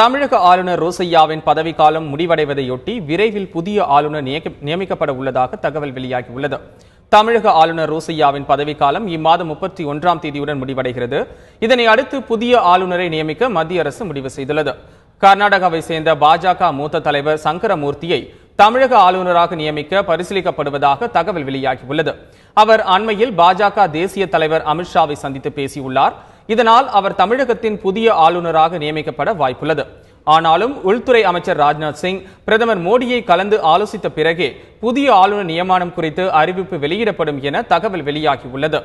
தமிழக ஆளுநர் ரோசையாவின் பதவிக்காலம் முடிவடைவதையொட்டி விரைவில் புதிய ஆளுநர் நியமிக்கப்பட உள்ளதாக தகவல் வெளியாகியுள்ளது தமிழக ஆளுநர் ரோசையாவின் பதவிக்காலம் இம்மாதம் முப்பத்தி ஒன்றாம் தேதியுடன் முடிவடைகிறது இதனை அடுத்து புதிய ஆளுநரை நியமிக்க மத்திய அரசு முடிவு செய்துள்ளது கர்நாடகாவை சேர்ந்த பாஜக மூத்த தலைவர் சங்கரமூர்த்தியை தமிழக ஆளுநராக நியமிக்க பரிசீலிக்கப்படுவதாக தகவல் வெளியாகியுள்ளது அவர் அண்மையில் பாஜக தேசிய தலைவர் அமித்ஷாவை சந்தித்து பேசியுள்ளார் இதனால் அவர் தமிழகத்தின் புதிய ஆளுநராக நியமிக்கப்பட வாய்ப்புள்ளது ஆனாலும் உள்துறை அமைச்சர் ராஜ்நாத் சிங் பிரதமர் மோடியை கலந்து ஆலோசித்த பிறகே புதிய ஆளுநர் நியமனம் குறித்து அறிவிப்பு வெளியிடப்படும் என தகவல் வெளியாகியுள்ளது